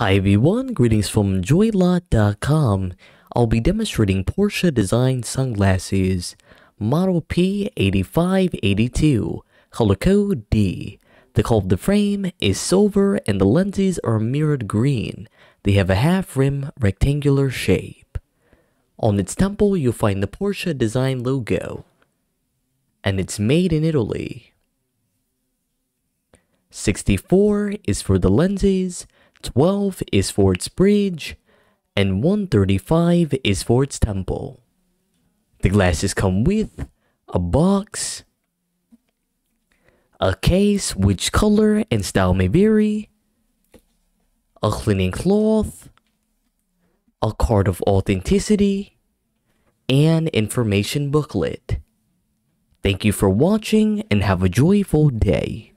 Hi everyone, greetings from joylot.com. I'll be demonstrating Porsche design sunglasses. Model P8582, color code D. The color of the frame is silver and the lenses are mirrored green. They have a half rim rectangular shape. On its temple, you'll find the Porsche design logo. And it's made in Italy. 64 is for the lenses, 12 is for its bridge, and 135 is for its temple. The glasses come with a box, a case which color and style may vary, a cleaning cloth, a card of authenticity, and information booklet. Thank you for watching and have a joyful day.